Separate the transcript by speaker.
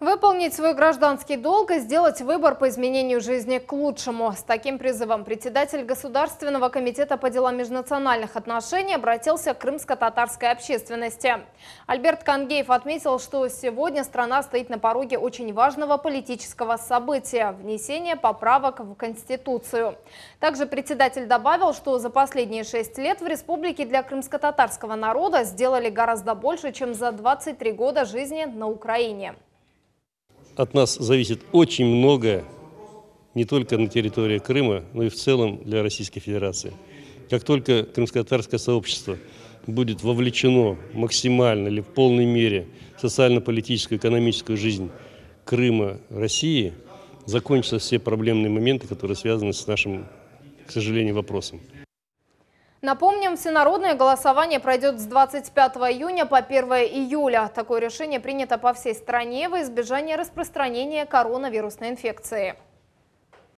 Speaker 1: Выполнить свой гражданский долг и сделать выбор по изменению жизни к лучшему. С таким призывом председатель Государственного комитета по делам межнациональных отношений обратился к крымско-татарской общественности. Альберт Кангеев отметил, что сегодня страна стоит на пороге очень важного политического события – внесения поправок в Конституцию. Также председатель добавил, что за последние шесть лет в республике для крымско-татарского народа сделали гораздо больше, чем за 23 года жизни на Украине
Speaker 2: от нас зависит очень многое, не только на территории Крыма, но и в целом для Российской Федерации. Как только крымско-татарское сообщество будет вовлечено максимально или в полной мере в социально-политическую, экономическую жизнь Крыма, России, закончатся все проблемные моменты, которые связаны с нашим, к сожалению, вопросом.
Speaker 1: Напомним, всенародное голосование пройдет с 25 июня по 1 июля. Такое решение принято по всей стране во избежание распространения коронавирусной инфекции.